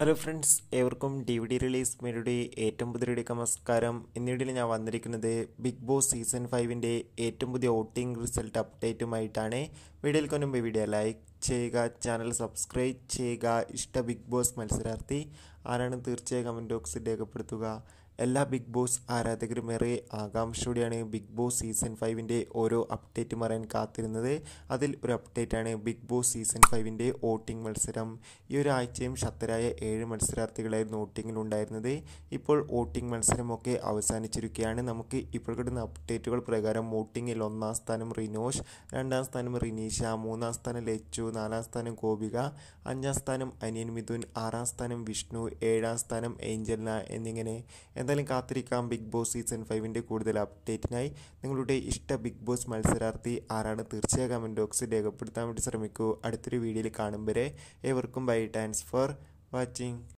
hello friends ഏവർക്കും D V D release മേരുടെ ഏറ്റവും പുതിയ നമസ്കാരം എന്നിവിടെ ഞാൻ വന്നിരിക്കുന്നത് ബിഗ് ബോസ് സീസൺ ഫൈവിൻ്റെ ഏറ്റവും പുതിയ വോട്ടിംഗ് റിസൾട്ട് അപ്ഡേറ്റുമായിട്ടാണ് വീഡിയോയിൽ കൊണ്ടുമ്പോൾ വീഡിയോ ലൈക്ക് ചെയ്യുക ചാനൽ സബ്സ്ക്രൈബ് ചെയ്യുക ഇഷ്ട ബിഗ് ബോസ് മത്സരാർത്ഥി ആരാണ് തീർച്ചയായും കമൻറ്റ് ബോക്സിൽ രേഖപ്പെടുത്തുക എല്ലാ ബിഗ് ബോസ് ആരാധകരും ഏറെ ആകാംക്ഷയോടെയാണ് ബിഗ് ബോസ് സീസൺ ഫൈവിൻ്റെ ഓരോ അപ്ഡേറ്റും അറിയാൻ കാത്തിരുന്നത് അതിൽ ഒരു അപ്ഡേറ്റാണ് ബിഗ് ബോസ് സീസൺ ഫൈവിൻ്റെ വോട്ടിംഗ് മത്സരം ഈ ഒരാഴ്ചയും ശക്തരായ ഏഴ് മത്സരാർത്ഥികളായിരുന്നു വോട്ടിങ്ങിലുണ്ടായിരുന്നത് ഇപ്പോൾ വോട്ടിംഗ് മത്സരമൊക്കെ അവസാനിച്ചിരിക്കുകയാണ് നമുക്ക് ഇപ്പോൾ കിട്ടുന്ന അപ്ഡേറ്റുകൾ പ്രകാരം വോട്ടിങ്ങിൽ ഒന്നാം സ്ഥാനം റിനോഷ് രണ്ടാം സ്ഥാനം റിനീഷ മൂന്നാം സ്ഥാനം ലച്ചു നാലാം സ്ഥാനം ഗോപിക അഞ്ചാം സ്ഥാനം അനിയൻ മിഥുൻ ആറാം സ്ഥാനം വിഷ്ണു ഏഴാം സ്ഥാനം ഏഞ്ചൽന എന്നിങ്ങനെ എന്തായാലും കാത്തിരിക്കാം ബിഗ് ബോസ് സീസൺ ഫൈവിൻ്റെ കൂടുതൽ അപ്ഡേറ്റിനായി നിങ്ങളുടെ ഇഷ്ട ബിഗ് ബോസ് മത്സരാർത്ഥി ആരാണ് തീർച്ചയായും കമൻറ്റ് ബോക്സിൽ രേഖപ്പെടുത്താൻ വേണ്ടി ശ്രമിക്കൂ അടുത്തൊരു വീഡിയോയിൽ കാണും വരെ ഏവർക്കും ബൈ താങ്ക്സ് ഫോർ വാച്ചിങ്